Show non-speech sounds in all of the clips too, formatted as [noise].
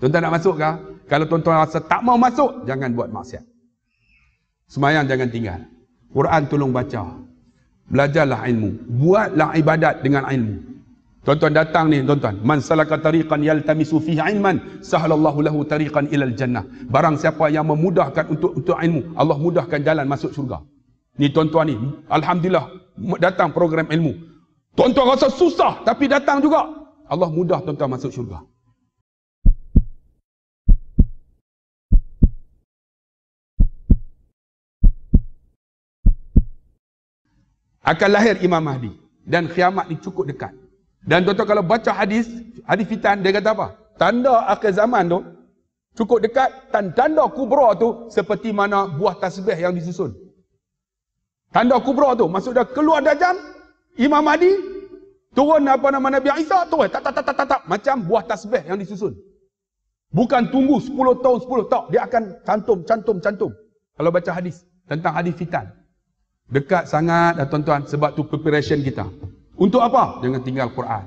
Tuan-tuan nak masuk ke? Kalau tuan-tuan rasa tak mau masuk, jangan buat maksiat. Semayang jangan tinggal. Quran tolong baca. Belajarlah ilmu. Buatlah ibadat dengan ilmu. Tuan-tuan datang ni, tuan-tuan. Man salaka tariqan yaltamisu fihi ilman, sahalallahu lahu tariqan ilal jannah. Barang siapa yang memudahkan untuk untuk ilmu, Allah mudahkan jalan masuk syurga. Ni tuan-tuan ni, alhamdulillah datang program ilmu. Tuan-tuan rasa susah tapi datang juga. Allah mudah tuan-tuan masuk syurga. akan lahir Imam Mahdi dan kiamat ni cukup dekat. Dan tuan-tuan kalau baca hadis, hadis fitan dia kata apa? Tanda akhir zaman tu cukup dekat dan tanda kubra tu seperti mana buah tasbih yang disusun. Tanda kubra tu maksud dia keluar dajjal Imam Mahdi turun apa nama Nabi Isa tu tak tak tak tak tak macam buah tasbih yang disusun. Bukan tunggu 10 tahun 10 tak dia akan cantum cantum cantum. Kalau baca hadis tentang hadis fitan. Dekat sangat dah tuan-tuan sebab tu preparation kita. Untuk apa? Jangan tinggal Quran.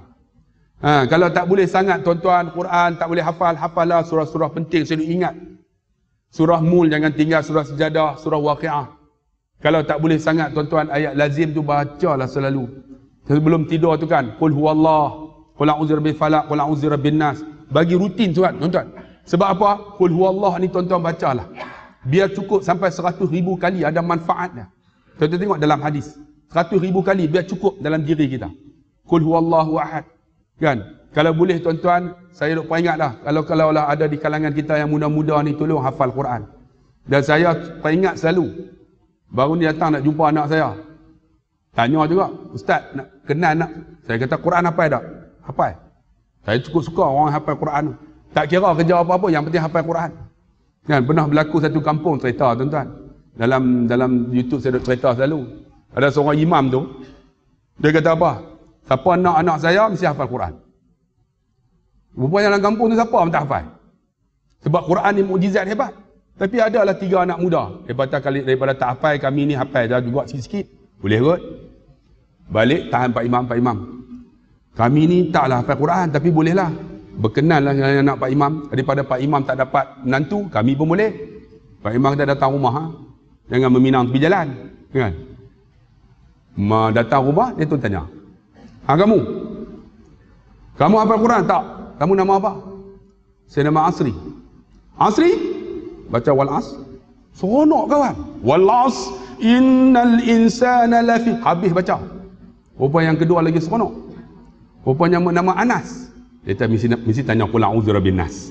Ha, kalau tak boleh sangat tuan-tuan Quran tak boleh hafal, hafallah surah-surah penting selalu ingat. Surah Mul jangan tinggal surah sejadah, surah waqiah. Kalau tak boleh sangat tuan-tuan ayat lazim tu baca lah selalu. Sebelum tidur tu kan, Qul Allah Qul a'udzu birabbil falak Qul a'udzu bin nas. Bagi rutin tuan, tuan-tuan. Sebab apa? Qul Allah ni tuan-tuan lah Biar cukup sampai seratus ribu kali ada manfaatnya. Kita tengok dalam hadis. Seratus ribu kali biar cukup dalam diri kita. Kul huwallahu ahad. Kan? Kalau boleh tuan-tuan, saya nak peringatlah. Kalau kalau lah ada di kalangan kita yang muda-muda ni tolong hafal Quran. Dan saya peringat selalu. Baru ni datang nak jumpa anak saya. Tanya juga, ustaz nak kenal nak. Saya kata Quran apa dah? Hafal. Saya cukup suka orang hafal Quran. Tak kira kerja apa-apa, yang penting hafal Quran. Kan pernah berlaku satu kampung cerita tuan-tuan dalam dalam YouTube saya cerita selalu. Ada seorang imam tu dia kata apa? Siapa anak-anak saya mesti hafal Quran. Rupa dalam kampung tu siapa yang hafal? Sebab Quran ni mukjizat hebat. Tapi ada lah tiga anak muda. Daripada, kali, daripada tak hafal kami ni hafal dah juga sikit-sikit. Boleh kot? Balik tahan Pak Imam, Pak Imam. Kami ni taklah hafal Quran tapi bolehlah. Berkenanlah dengan anak Pak Imam. Daripada Pak Imam tak dapat menantu, kami pun boleh. Pak Imam dah datang rumah. Ha? Jangan meminang tepi jalan. Kan? Ma datang rumah, dia tu tanya. Ha kamu? Kamu apa Quran? Tak. Kamu nama apa? Saya nama Asri. Asri? Baca walas. as. Seronok kawan. Walas. as innal insana lafi. Habis baca. Rupa yang kedua lagi seronok. Rupa nama, nama Anas. Dia tak mesti, mesti tanya pula Uzra bin Nas.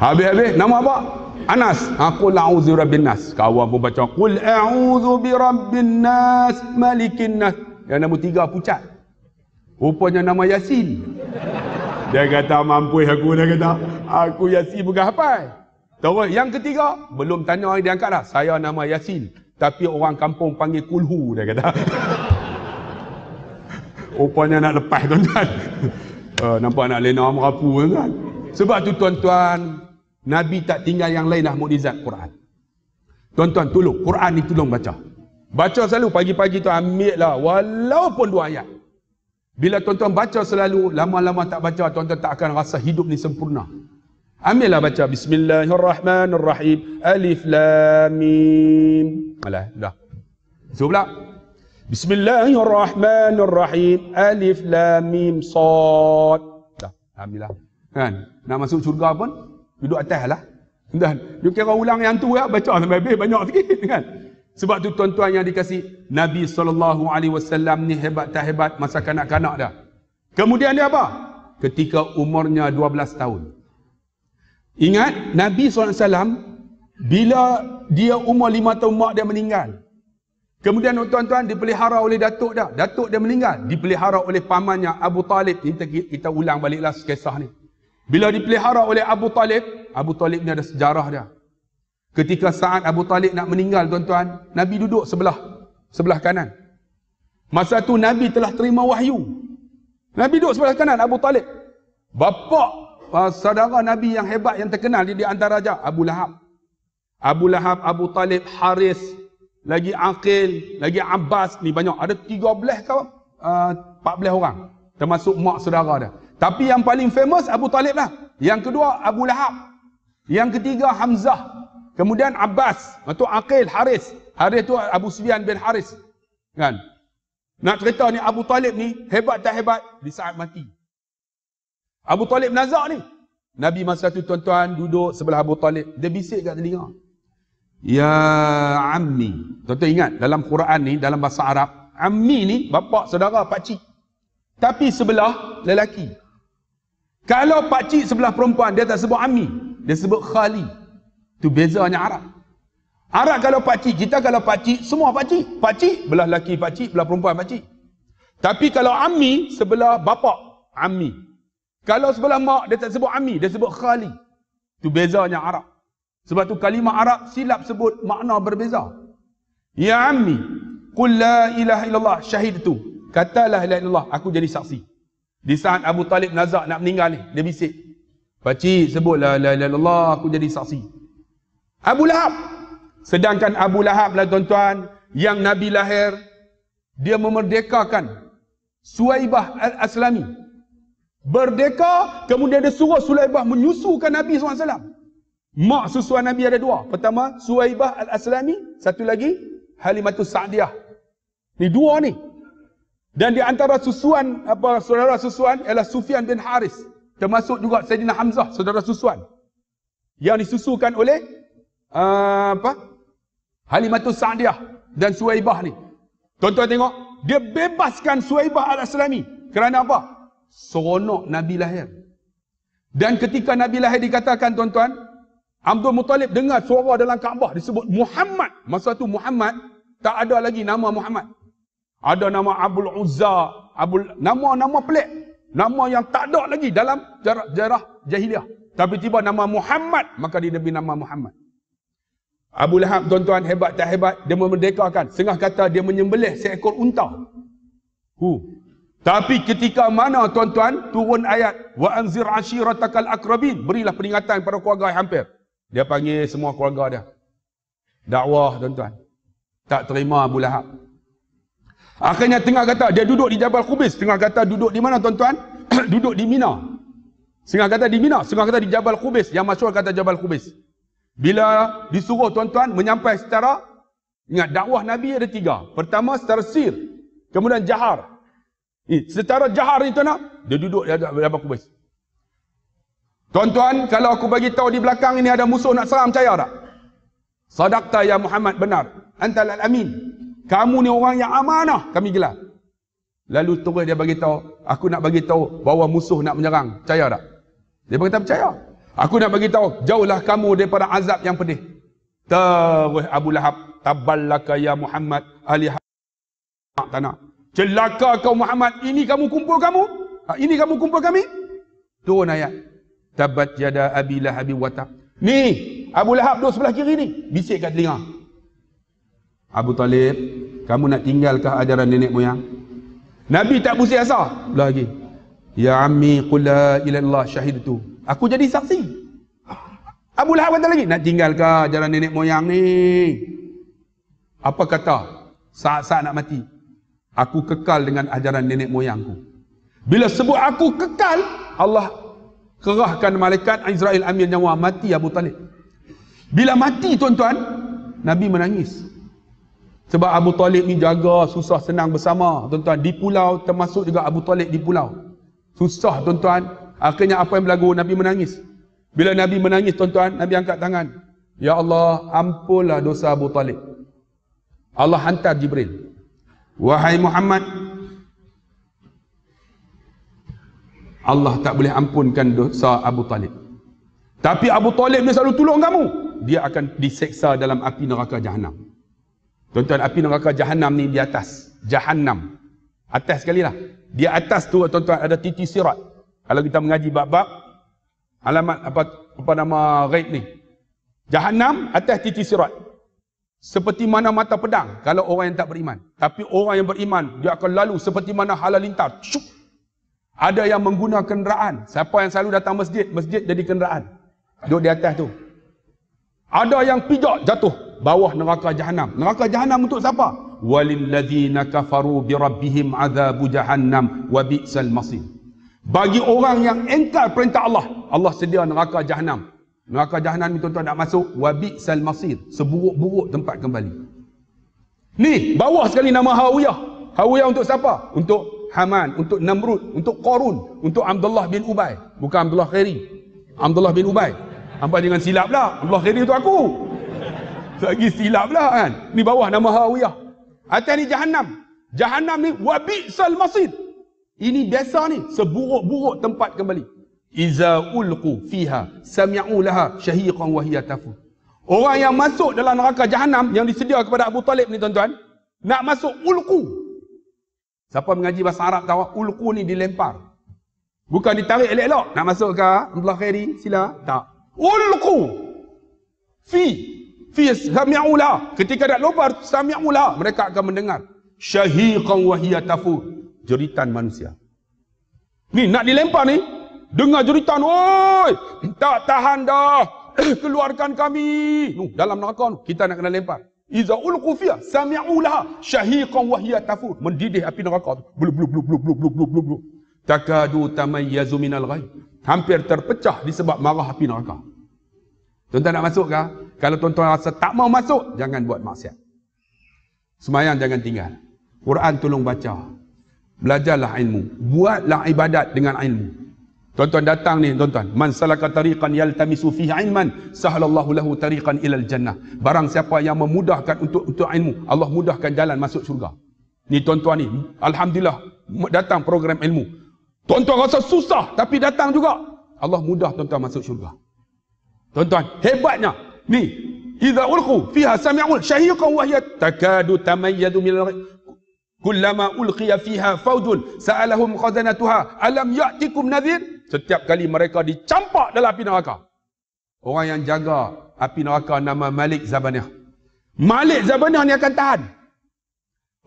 Habis-habis. Nama apa? Anas, aku la la'udhu rabbin nas. Kawan pun baca, Qul a'udhu bi rabbin nas, malikin nas. Yang nama tiga, pucat. Rupanya nama Yasin. Dia kata, mampu aku. Dia kata, aku Yasin bukan apa? Tahu? yang ketiga, belum tanya dia angkat lah. Saya nama Yasin. Tapi orang kampung panggil Kulhu, dia kata. [laughs] Rupanya nak lepas tuan-tuan. Uh, [laughs] nampak nak lena merapu kan. Sebab tu tuan-tuan, Nabi tak tinggal yang lain lah mukjizat Quran. Tuan-tuan tolong Quran ni tolong baca. Baca selalu pagi-pagi tu ambil lah walaupun dua ayat. Bila tuan-tuan baca selalu, lama-lama tak baca, tuan-tuan tak akan rasa hidup ni sempurna. lah baca Bismillahirrahmanirrahim Alif Lam Mim. Alah, dah. So pula. Bismillahirrahmanirrahim Alif Lam Mim Sad. Dah, ambillah. Kan? Nak masuk syurga pun Duduk atas lah. Dan dia kira ulang yang tu lah, baca sampai habis banyak sikit [laughs] kan. Sebab tu tuan-tuan yang dikasih Nabi SAW ni hebat tak hebat masa kanak-kanak dah. Kemudian dia apa? Ketika umurnya 12 tahun. Ingat Nabi SAW bila dia umur 5 tahun mak dia meninggal. Kemudian tuan-tuan dipelihara oleh datuk dah. Datuk dia meninggal. Dipelihara oleh pamannya Abu Talib. Kita, kita ulang baliklah kisah ni. Bila dipelihara oleh Abu Talib, Abu Talib ni ada sejarah dia. Ketika saat Abu Talib nak meninggal tuan-tuan, Nabi duduk sebelah, sebelah kanan. Masa tu Nabi telah terima wahyu. Nabi duduk sebelah kanan Abu Talib. Bapa uh, ah, saudara Nabi yang hebat yang terkenal di, di antara aja Abu Lahab. Abu Lahab, Abu Talib, Haris, lagi Aqil, lagi Abbas ni banyak. Ada 13 ke uh, ah, 14 orang termasuk mak saudara dia. Tapi yang paling famous Abu Talib lah. Yang kedua Abu Lahab. Yang ketiga Hamzah. Kemudian Abbas. Lepas tu Aqil Haris. Haris tu Abu Sufyan bin Haris. Kan? Nak cerita ni Abu Talib ni hebat tak hebat di saat mati. Abu Talib Nazak ni. Nabi masa tu tuan-tuan duduk sebelah Abu Talib. Dia bisik kat telinga. Ya Ammi. Tuan-tuan ingat dalam Quran ni, dalam bahasa Arab. Ammi ni bapak, saudara, pakcik. Tapi sebelah lelaki. Kalau pakcik sebelah perempuan, dia tak sebut Ami. Dia sebut Khali. tu bezanya Arab. Arab kalau pakcik, kita kalau pakcik, semua pakcik. Pakcik, belah lelaki pakcik, belah perempuan pakcik. Tapi kalau Ami, sebelah bapa Ami. Kalau sebelah mak, dia tak sebut Ami. Dia sebut Khali. tu bezanya Arab. Sebab tu kalimah Arab silap sebut makna berbeza. Ya Ami, Qul la ilaha illallah syahid tu. Katalah la ilallah, aku jadi saksi. Di saat Abu Talib nazak nak meninggal ni, dia bisik. Pakcik sebut la la la Allah, aku jadi saksi. Abu Lahab. Sedangkan Abu Lahab lah tuan-tuan, yang Nabi lahir, dia memerdekakan Suwaibah Al-Aslami. Berdeka, kemudian dia suruh Sulaibah menyusukan Nabi SAW. Mak susuan Nabi ada dua. Pertama, Suwaibah Al-Aslami. Satu lagi, Halimatus Sa'diyah. Ni dua ni, dan di antara susuan apa saudara susuan ialah Sufyan bin Haris. Termasuk juga Sayyidina Hamzah, saudara susuan. Yang disusukan oleh uh, apa? Halimatus Sa'diyah dan Suwaibah ni. tuan tengok, dia bebaskan Suwaibah al-Aslami. Kerana apa? Seronok Nabi lahir. Dan ketika Nabi lahir dikatakan tuan-tuan, Abdul Muttalib dengar suara dalam Kaabah disebut Muhammad. Masa tu Muhammad tak ada lagi nama Muhammad. Ada nama Abdul Uzza, Abdul nama-nama pelik. Nama yang tak ada lagi dalam sejarah jahiliah. Tapi tiba nama Muhammad, maka dia lebih nama Muhammad. Abu Lahab tuan-tuan hebat tak hebat dia memerdekakan. Sengah kata dia menyembelih seekor unta. Hu. Tapi ketika mana tuan-tuan turun ayat wa anzir ashiratakal akrabin berilah peringatan kepada keluarga yang hampir. Dia panggil semua keluarga dia. Dakwah tuan-tuan. Tak terima Abu Lahab. Akhirnya tengah kata dia duduk di Jabal Kubis. Tengah kata duduk di mana tuan-tuan? [clears throat] duduk di Mina. Tengah kata di Mina. Tengah kata di Jabal Kubis. Yang masyur kata Jabal Kubis. Bila disuruh tuan-tuan menyampai secara. Ingat dakwah Nabi ada tiga. Pertama secara sir. Kemudian jahar. Eh, secara jahar ni tuan-tuan. Dia duduk di Jabal Kubis. Tuan-tuan, kalau aku bagi tahu di belakang ini ada musuh nak serang, percaya tak? Sadaqta ya Muhammad, benar. Antal al-amin kamu ni orang yang amanah kami gelar lalu terus dia bagi tahu aku nak bagi tahu bahawa musuh nak menyerang percaya tak dia berkata percaya aku nak bagi tahu jauhlah kamu daripada azab yang pedih terus Abu Lahab taballaka ya Muhammad ahli ha- tanah celaka kau Muhammad ini kamu kumpul kamu ha, ini kamu kumpul kami turun ayat tabat yada abi lahabi wata ni Abu Lahab duduk sebelah kiri ni bisik kat telinga Abu Talib kamu nak tinggalkah ajaran nenek moyang Nabi tak pusing asa lagi Ya Ammi Qula ilallah syahidtu aku jadi saksi Abu Lahab kata lagi nak tinggalkah ajaran nenek moyang ni apa kata saat-saat nak mati aku kekal dengan ajaran nenek moyangku bila sebut aku kekal Allah kerahkan malaikat Israel amin nyawa mati Abu Talib bila mati tuan-tuan Nabi menangis sebab Abu Talib ni jaga susah senang bersama tuan-tuan di pulau termasuk juga Abu Talib di pulau. Susah tuan-tuan. Akhirnya apa yang berlaku? Nabi menangis. Bila Nabi menangis tuan-tuan, Nabi angkat tangan. Ya Allah, ampunlah dosa Abu Talib. Allah hantar Jibril. Wahai Muhammad, Allah tak boleh ampunkan dosa Abu Talib. Tapi Abu Talib ni selalu tolong kamu. Dia akan diseksa dalam api neraka Jahannam. Tuan-tuan, api neraka jahanam ni di atas. Jahanam. Atas sekali lah. Di atas tu, tuan-tuan, ada titik sirat. Kalau kita mengaji bab-bab, alamat apa, apa nama raib ni. Jahanam atas titik sirat. Seperti mana mata pedang kalau orang yang tak beriman. Tapi orang yang beriman, dia akan lalu seperti mana halal lintar. Syuk. Ada yang menggunakan kenderaan. Siapa yang selalu datang masjid, masjid jadi kenderaan. Duduk di atas tu ada yang pijak jatuh bawah neraka jahanam neraka jahanam untuk siapa walilladzina kafaru bi rabbihim adzabu jahannam wa bi'sal masir bagi orang yang engkar perintah Allah Allah sedia neraka jahanam neraka jahanam itu tuan nak masuk wa bi'sal masir seburuk-buruk tempat kembali ni bawah sekali nama hawiyah hawiyah untuk siapa untuk Haman, untuk Namrud, untuk Qarun, untuk Abdullah bin Ubay. Bukan Abdullah Khairi. Abdullah bin Ubay. Hamba jangan silap lah. Allah redha untuk aku. Lagi silap lah kan. Ni bawah nama Hawiyah. Atas ni Jahannam. Jahannam ni wabi'sal masjid. Ini biasa ni. Seburuk-buruk tempat kembali. Iza ulku fiha sami'u laha syahiqan wahiyatafu. Orang yang masuk dalam neraka Jahannam yang disediakan kepada Abu Talib ni tuan-tuan. Nak masuk ulku. Siapa mengaji bahasa Arab tahu ulku ni dilempar. Bukan ditarik elok-elok. Nak masuk ke Abdullah Khairi? Sila. Tak ulqu fi fi sami'ula ketika nak lobar sami'ula mereka akan mendengar syahiqan wa hiya tafur jeritan manusia ni nak dilempar ni dengar jeritan oi tak tahan dah eh, keluarkan kami nu dalam neraka kita nak kena lempar iza ulqu fiha sami'ula syahiqan wa hiya tafur mendidih api neraka tu blub blub blub blub blub blub blub blub takadu tamayyazu minal ghaib hampir terpecah disebab marah api neraka tuan-tuan nak masuk ke kalau tuan-tuan rasa tak mau masuk jangan buat maksiat semayang jangan tinggal Quran tolong baca belajarlah ilmu buatlah ibadat dengan ilmu tuan-tuan datang ni tuan-tuan man salaka tariqan yaltamisu fihi ilman sahalallahu lahu tariqan ilal jannah barang siapa yang memudahkan untuk untuk ilmu Allah mudahkan jalan masuk syurga ni tuan-tuan ni alhamdulillah datang program ilmu Tuan-tuan rasa susah tapi datang juga. Allah mudah tuan-tuan masuk syurga. Tuan-tuan, hebatnya. Ni, idza ulqu fiha sami'ul shahiqan wa hiya takadu tamayyadu min Kullama ulqiya fiha faudun, sa'alahum khazanatuha alam ya'tikum nadhir? Setiap kali mereka dicampak dalam api neraka. Orang yang jaga api neraka nama Malik Zabaniyah. Malik Zabaniyah ni akan tahan.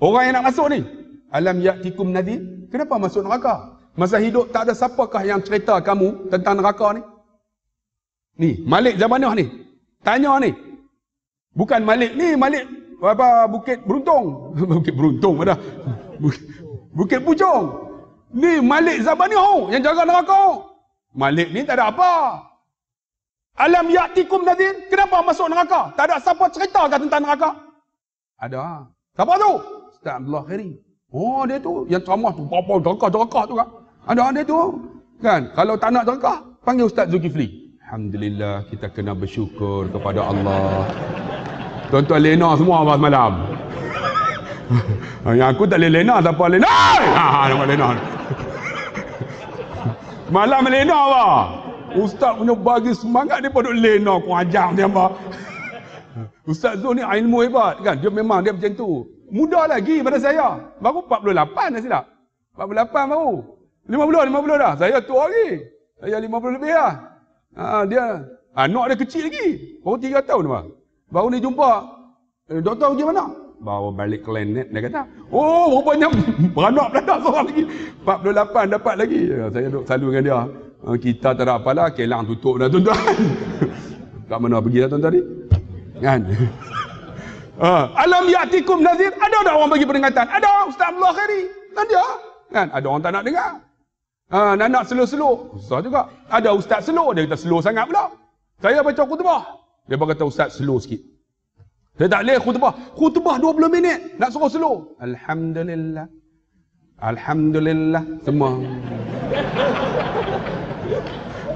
Orang yang nak masuk ni, alam ya'tikum nadhir? Kenapa masuk neraka? Masa hidup tak ada siapakah yang cerita kamu tentang neraka ni? Ni, Malik Jamanah ni. Tanya ni. Bukan Malik ni, Malik apa Bukit Beruntung. [laughs] Bukit Beruntung mana? Bukit Pucung. Ni Malik Jamanah yang jaga neraka. Malik ni tak ada apa. Alam ya'tikum nadhir? Kenapa masuk neraka? Tak ada siapa cerita ke tentang neraka? Ada. Siapa tu? Ustaz Abdullah Khairi. Oh, dia tu yang ceramah tu. Apa-apa, jaga-jaga tu kan? Ada ada tu kan kalau tak nak terkah panggil Ustaz Zulkifli. Alhamdulillah kita kena bersyukur kepada Allah. Tuan-tuan Lena semua pas malam. Yang [laughs] aku tak boleh Lena siapa Lena? Ha ha nama Lena. [laughs] Malam Lena apa? Ustaz punya bagi semangat dia pada Lena aku ajar dia apa? [laughs] Ustaz Zul ni ilmu hebat kan? Dia memang dia macam tu. Muda lagi pada saya. Baru 48 dah silap. 48 baru. Lima puluh, lima puluh dah. Saya tua lagi. Saya lima puluh lebih lah. Ha, dia, ha, anak dia kecil lagi. Baru tiga tahun bang. Lah. Baru ni jumpa. Eh, doktor pergi mana? Bawa balik ke lainnya. Dia kata, oh rupanya [laughs] beranak belakang seorang lagi. 48 dapat lagi. Ya, saya duduk selalu dengan dia. Ha, kita tak ada apalah. Kelang tutup dah tuan-tuan. [laughs] Tak mana pergi dah tuan tadi. Kan? [laughs] Ha, alam yatikum nazir. Ada tak orang bagi peringatan? Ada Ustaz Abdullah Khairi. Tanda. Kan? Ada orang tak nak dengar. Ha, nak nak slow-slow. Susah juga. Ada ustaz slow, dia kata slow sangat pula. Saya baca khutbah. Dia pun kata ustaz slow sikit. Saya tak boleh khutbah. Khutbah 20 minit. Nak suruh slow. Alhamdulillah. Alhamdulillah. Semua. [laughs]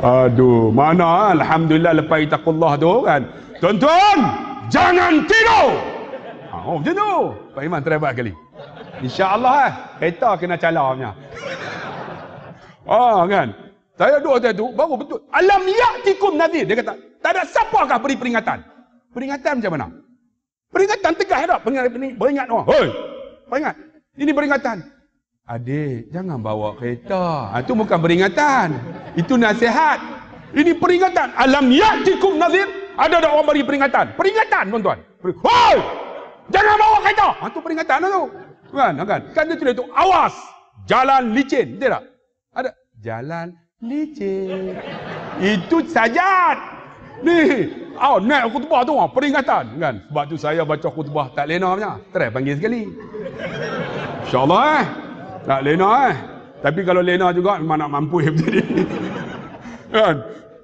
Aduh, mana ah? Alhamdulillah lepas itaqullah tu kan. Tuan-tuan, jangan tidur. Ha, oh, macam tu. Pak Iman, try sekali. InsyaAllah eh. Kereta kena calar punya. Ah kan. Saya duduk macam tu baru betul. Alam ya'tikum nadir. Dia kata, tak ada siapakah beri peringatan. Peringatan macam mana? Peringatan tegas dah. Peringat, peringat, peringat orang. Hei. Peringat. Ini peringatan. Adik, jangan bawa kereta. Itu ah, bukan peringatan. Itu nasihat. Ini peringatan. Alam ya'tikum nadir. Ada ada orang beri peringatan. Peringatan, tuan-tuan. Hei. Jangan bawa kereta. Itu ah, peringatan lah tu. Kan, kan. Kan dia tu. Awas. Jalan licin. Betul tak? Ada jalan licin. Itu sajat. Ni, oh, naik khutbah tu ah, peringatan kan. Sebab tu saya baca khutbah tak lena punya. Terus panggil sekali. Insya-Allah eh. Tak lena eh. Tapi kalau lena juga memang nak mampu [laughs] eh, jadi. kan?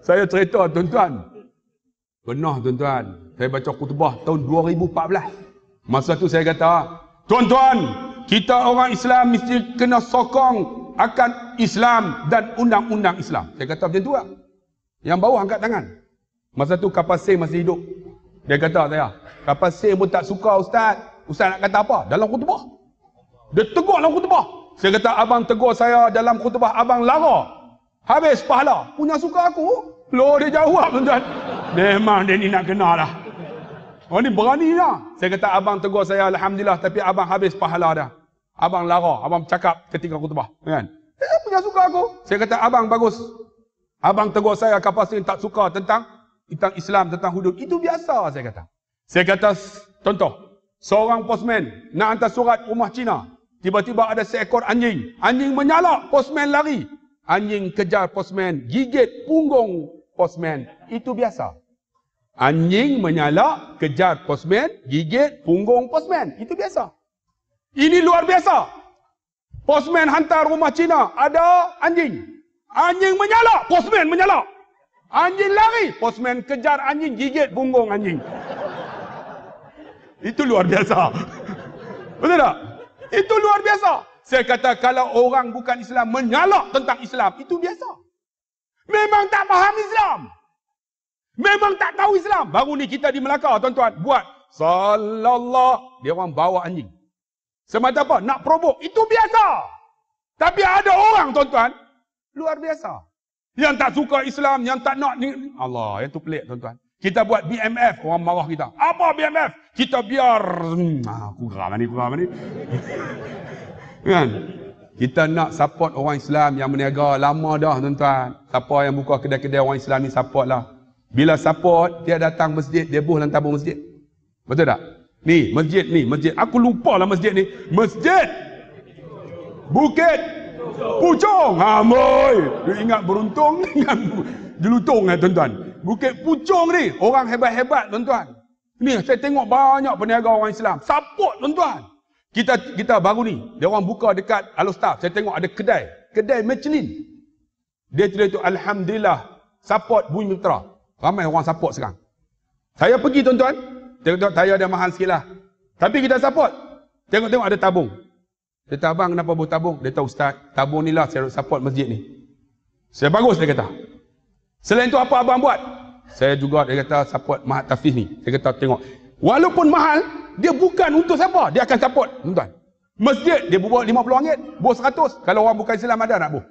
Saya cerita tuan-tuan. Pernah tuan-tuan, saya baca khutbah tahun 2014. Masa tu saya kata, tuan-tuan, kita orang Islam mesti kena sokong akan Islam dan undang-undang Islam. Dia kata macam tu lah. Yang bawah angkat tangan. Masa tu kapal sing masih hidup. Dia kata saya, kapal sing pun tak suka ustaz. Ustaz nak kata apa? Dalam kutubah. Dia tegur dalam kutubah. Saya kata abang tegur saya dalam kutubah abang lara. Habis pahala. Punya suka aku. Loh dia jawab tuan-tuan. Memang dia ni nak kenal lah. Oh ni berani lah. Saya kata abang tegur saya Alhamdulillah tapi abang habis pahala dah. Abang lara, abang cakap ketika khutbah. Kan? Dia eh, punya suka aku. Saya kata, abang bagus. Abang tegur saya kapal sini tak suka tentang tentang Islam, tentang hudud. Itu biasa saya kata. Saya kata, contoh. Seorang posmen nak hantar surat rumah Cina. Tiba-tiba ada seekor anjing. Anjing menyalak, posmen lari. Anjing kejar posmen, gigit punggung posmen. Itu biasa. Anjing menyalak, kejar posmen, gigit punggung posmen. Itu biasa. Ini luar biasa. Postman hantar rumah Cina, ada anjing. Anjing menyala, postman menyala, Anjing lari, postman kejar anjing, gigit punggung anjing. Itu luar biasa. Betul tak? Itu luar biasa. Saya kata kalau orang bukan Islam menyala tentang Islam, itu biasa. Memang tak faham Islam. Memang tak tahu Islam. Baru ni kita di Melaka, tuan-tuan, buat sallallahu dia orang bawa anjing. Semata apa? Nak provok. Itu biasa. Tapi ada orang tuan-tuan, luar biasa. Yang tak suka Islam, yang tak nak ni. Allah, yang tu pelik tuan-tuan. Kita buat BMF, orang marah kita. Apa BMF? Kita biar... Hmm, ah, aku geram ni, aku ni. kan? Kita nak support orang Islam yang meniaga lama dah tuan-tuan. Siapa yang buka kedai-kedai orang Islam ni support lah. Bila support, dia datang masjid, dia buh dalam tabung masjid. Betul tak? Ni, masjid ni, masjid. Aku lupa lah masjid ni. Masjid. Bukit. pucong, Amboi. Ha, dia ingat beruntung dengan [laughs] jelutung eh, tuan-tuan. Bukit pucong ni. Orang hebat-hebat, tuan-tuan. Ni, saya tengok banyak peniaga orang Islam. Support, tuan-tuan. Kita kita baru ni, dia orang buka dekat Alustaf. Saya tengok ada kedai. Kedai Michelin. Dia tulis tu, Alhamdulillah. Support Bumi Mitra. Ramai orang support sekarang. Saya pergi, tuan-tuan. Tengok-tengok tayar dia mahal sikit lah. Tapi kita support. Tengok-tengok ada tabung. Dia kata, abang kenapa buat tabung? Dia tahu. ustaz, tabung ni lah saya nak support masjid ni. Saya bagus, dia kata. Selain tu apa abang buat? Saya juga, dia kata, support mahat tafiz ni. Dia kata, tengok. Walaupun mahal, dia bukan untuk siapa. Dia akan support. Tuan-tuan. Masjid, dia buat RM50, buat RM100. Kalau orang bukan Islam ada nak buat.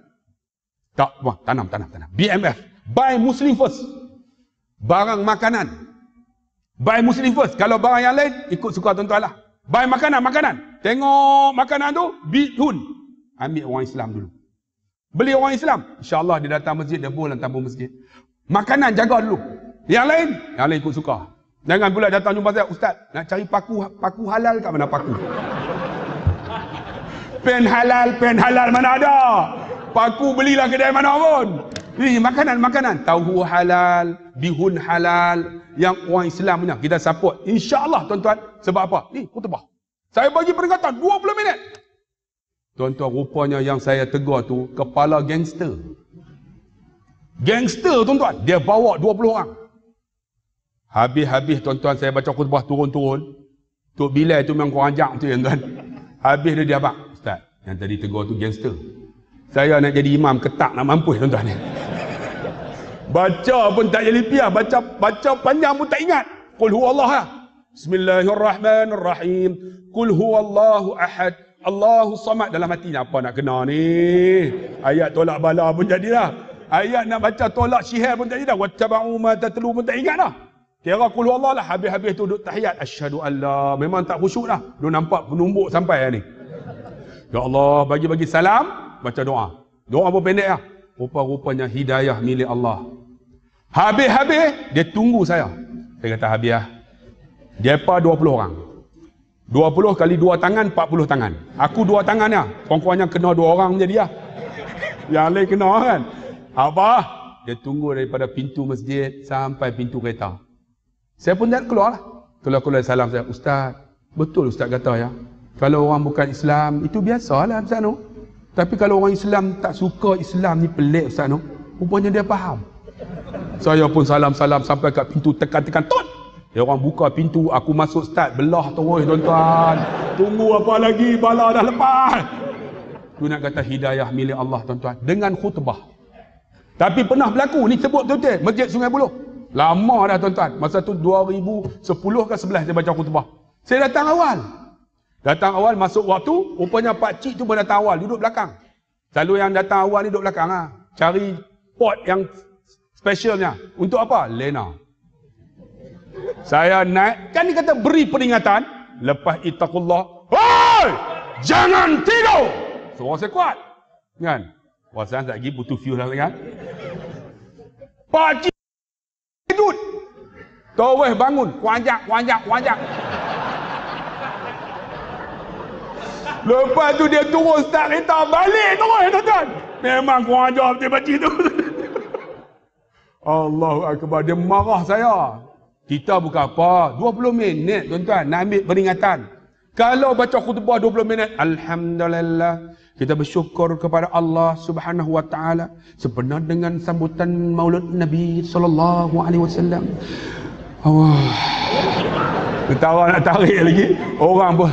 Tak, tanam, tanam, tanam. BMF. Buy Muslim first. Barang makanan. Buy muslim first. Kalau barang yang lain, ikut suka tuan-tuan lah. Buy makanan, makanan. Tengok makanan tu, bihun. Ambil orang Islam dulu. Beli orang Islam. InsyaAllah dia datang masjid, dia pun datang masjid. Makanan jaga dulu. Yang lain, yang lain ikut suka. Jangan pula datang jumpa saya, Ustaz, nak cari paku paku halal kat mana paku? [laughs] pen halal, pen halal mana ada? Paku belilah kedai mana pun. Ini eh, makanan-makanan. Tauhu halal, bihun halal, yang orang Islam punya. Kita support. InsyaAllah tuan-tuan. Sebab apa? Ni kutubah. Saya bagi peringatan 20 minit. Tuan-tuan, rupanya yang saya tegur tu, kepala gangster. Gangster tuan-tuan. Dia bawa 20 orang. Habis-habis tuan-tuan saya baca kutubah turun-turun. Tok Bilal tu memang kurang ajak tu ya tuan. Habis dia dia abang. Ustaz, yang tadi tegur tu gangster. Saya nak jadi imam ketak nak mampus tuan-tuan ni. Baca pun tak jadi piah. Baca baca panjang pun tak ingat. Kul huwa Allah Bismillahirrahmanirrahim. Kul huwa Allahu ahad. Allahu samad. Dalam hati ni apa nak kena ni? Ayat tolak bala pun jadilah. Ayat nak baca tolak syihir pun tak jadilah. Wattaba'u ma tatlu pun tak ingat lah. Kira kul huwa Allah lah. Habis-habis tu duduk tahiyat. Asyadu Allah. Memang tak khusyuk lah. Dia nampak penumbuk sampai ni. Ya Allah bagi-bagi salam. Baca doa. Doa apa pendek lah. Rupa-rupanya hidayah milik Allah. Habis-habis, dia tunggu saya. Saya kata, habis lah. Depa 20 orang. 20 kali 2 tangan, 40 tangan. Aku 2 tangan lah. Kurang-kurangnya kena 2 orang menjadi dia. Ah. Ya le kena kan. Apa? Dia tunggu daripada pintu masjid sampai pintu kereta. Saya pun jalan keluar lah. Tolak keluar salam saya. Ustaz, betul Ustaz kata ya. Kalau orang bukan Islam, itu biasa lah Ustaz no. Tapi kalau orang Islam tak suka Islam ni pelik Ustaz no. Rupanya dia faham. Saya pun salam-salam sampai kat pintu tekan-tekan tot. Dia orang buka pintu, aku masuk start belah terus tuan-tuan. Tunggu apa lagi? Bala dah lepas. Tu nak kata hidayah milik Allah tuan-tuan dengan khutbah. Tapi pernah berlaku ni sebut betul-betul Masjid Sungai Buloh. Lama dah tuan-tuan. Masa tu 2010 ke 11 saya baca khutbah. Saya datang awal. Datang awal masuk waktu, rupanya pak cik tu pun datang awal, duduk belakang. Selalu yang datang awal ni duduk belakang ha. Cari pot yang Specialnya. Untuk apa? Lena. Saya naik. Kan dia kata beri peringatan. Lepas itakullah. Hei! Jangan tidur! Semua so, saya kuat. Kan? Wasan tak pergi butuh fuel lah kan? Pakcik tidur. Toweh bangun. Kuanjak, kuanjak, kuanjak. Lepas tu dia turun start kereta balik tu tuan-tuan. Memang kuanjak tiba-tiba tu. Allahu Akbar. Dia marah saya. Kita buka apa. 20 minit tuan-tuan. Nak ambil peringatan. Kalau baca khutbah 20 minit. Alhamdulillah. Kita bersyukur kepada Allah subhanahu wa ta'ala. Sebenar dengan sambutan maulud Nabi sallallahu alaihi wasallam. Allah. Ketawa nak tarik lagi. Orang pun.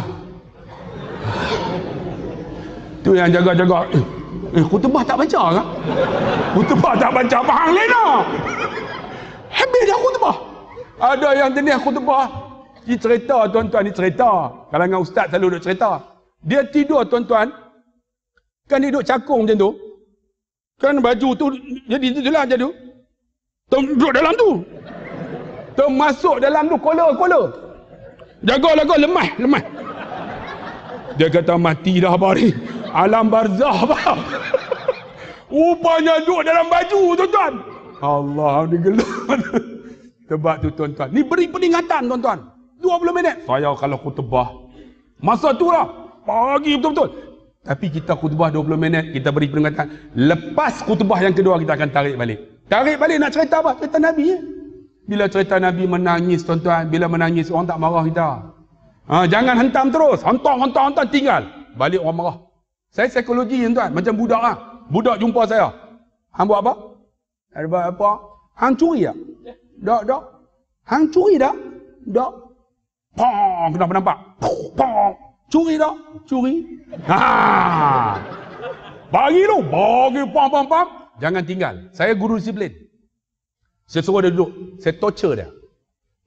Tu yang jaga-jaga. Eh. Eh, kutubah tak baca ke? Kutubah tak baca apa hang lena? Lah. Habis dah khutbah. Ada yang jenis khutbah, dia cerita tuan-tuan ni cerita. Kalangan ustaz selalu duk cerita. Dia tidur tuan-tuan. Kan dia duk cakung macam tu. Kan baju tu jadi jelas macam tu. Duduk dalam tu. masuk dalam tu kola-kola. Jagalah kau lemah, lemah. Dia kata mati dah bari. Alam barzah bah. Rupanya duduk dalam baju tuan-tuan. Allah digelar. Tebak tu tuan-tuan. Ni beri peringatan tuan-tuan. 20 minit. Saya kalau kutubah Masa tu lah. Pagi betul-betul. Tapi kita khutbah 20 minit. Kita beri peningatan. Lepas kutubah yang kedua kita akan tarik balik. Tarik balik nak cerita apa? Cerita Nabi. Ya? Bila cerita Nabi menangis tuan-tuan. Bila menangis orang tak marah kita. Ha, jangan hentam terus. Hentam, hentam, hentam, tinggal. Balik orang marah. Saya psikologi yang tuan. Macam budak lah. Budak jumpa saya. Hang buat apa? Hang buat apa? Hang curi tak? Tak, tak. Hang curi tak? Tak. Pong, kenapa nampak? Pong. Curi tak? Curi. Ha. Bagi tu. Bagi pong, pong, pong. Jangan tinggal. Saya guru disiplin. Saya suruh dia duduk. Saya torture dia.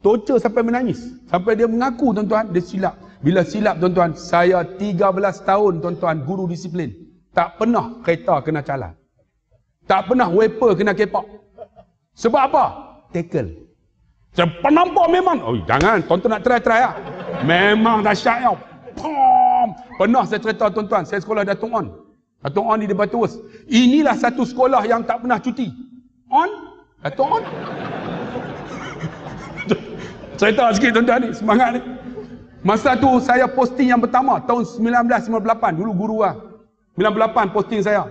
Torture sampai menangis. Sampai dia mengaku tuan-tuan, dia silap. Bila silap tuan-tuan, saya 13 tahun tuan-tuan guru disiplin. Tak pernah kereta kena calan. Tak pernah wiper kena kepak. Sebab apa? Tackle. Saya pernah memang. Oh, jangan. Tuan-tuan nak try-try lah. Memang dah syak ya. Pum! Pernah saya cerita tuan-tuan. Saya sekolah Datuk On. Datuk On ni di Batu Inilah satu sekolah yang tak pernah cuti. On? Datuk On? Cerita sikit tuan-tuan ni, semangat ni. Masa tu saya posting yang pertama tahun 1998, dulu guru lah. 98 posting saya.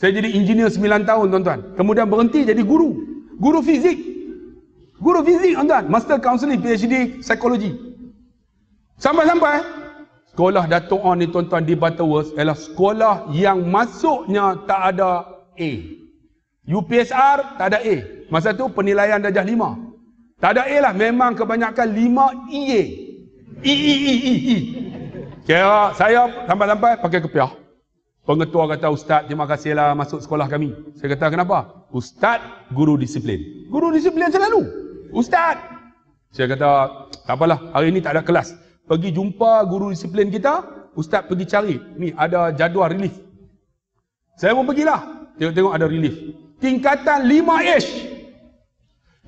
Saya jadi engineer 9 tahun tuan-tuan. Kemudian berhenti jadi guru. Guru fizik. Guru fizik tuan-tuan. Master Counseling, PhD, Psikologi. Sampai-sampai. Sekolah Dato' On ni tuan-tuan di Butterworth ialah sekolah yang masuknya tak ada A. UPSR tak ada A. Masa tu penilaian darjah tak ada A lah. Memang kebanyakan 5 EA. E, E, E, E, E. Kira saya sampai-sampai pakai kepiah. Pengetua kata, Ustaz, terima kasihlah masuk sekolah kami. Saya kata, kenapa? Ustaz, guru disiplin. Guru disiplin selalu. Ustaz. Saya kata, tak apalah. Hari ini tak ada kelas. Pergi jumpa guru disiplin kita. Ustaz pergi cari. Ni, ada jadual relief. Saya pun pergilah. Tengok-tengok ada relief. Tingkatan 5H.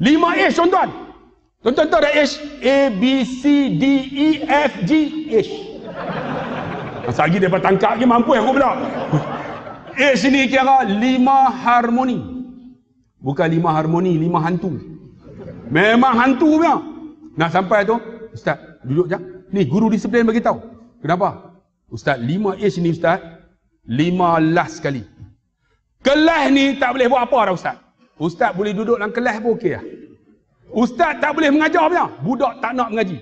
Lima H tuan-tuan. Tuan-tuan tahu dah H? A, B, C, D, E, F, G, H. Masa lagi dapat tangkap lagi mampu eh, aku pula. [laughs] H ni kira lima harmoni. Bukan lima harmoni, lima hantu. Memang hantu punya. Nak sampai tu, Ustaz duduk je. Ni guru disiplin bagi tahu. Kenapa? Ustaz, lima H ni Ustaz. Lima last sekali. Kelas ni tak boleh buat apa dah Ustaz. Ustaz boleh duduk dalam kelas pun okey lah. Ustaz tak boleh mengajar punya. Budak tak nak mengaji.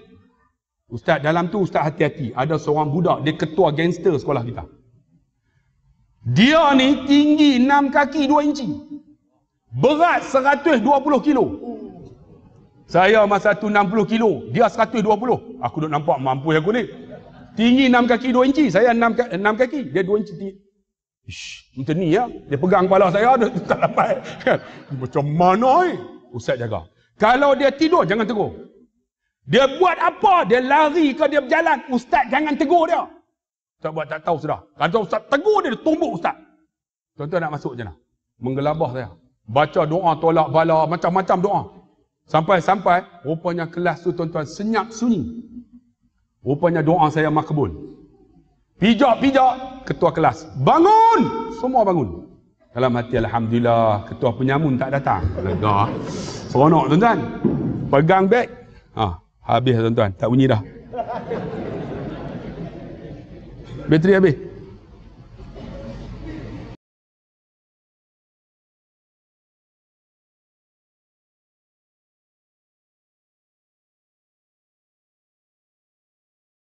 Ustaz dalam tu ustaz hati-hati. Ada seorang budak dia ketua gangster sekolah kita. Dia ni tinggi 6 kaki 2 inci. Berat 120 kilo. Saya masa tu 60 kilo. Dia 120. Aku duduk nampak mampu aku ni. Tinggi 6 kaki 2 inci. Saya 6, 6 kaki. Dia 2 inci tinggi. Ish, macam ni ya. Dia pegang kepala saya, dia tak dapat. Kan? [laughs] Macam mana ni? Eh? Ustaz jaga. Kalau dia tidur, jangan tegur. Dia buat apa? Dia lari ke dia berjalan? Ustaz jangan tegur dia. Ustaz buat tak tahu sudah. Kalau Ustaz tegur dia, dia tumbuk Ustaz. tuan nak masuk je mana? Menggelabah saya. Baca doa tolak bala, macam-macam doa. Sampai-sampai, rupanya kelas tu tuan-tuan senyap sunyi. Rupanya doa saya makbul. Pijak-pijak ketua kelas. Bangun! Semua bangun. Dalam hati Alhamdulillah ketua penyamun tak datang. Lega. Seronok tuan-tuan. Pegang beg. Ha, habis tuan-tuan. Tak bunyi dah. Bateri habis.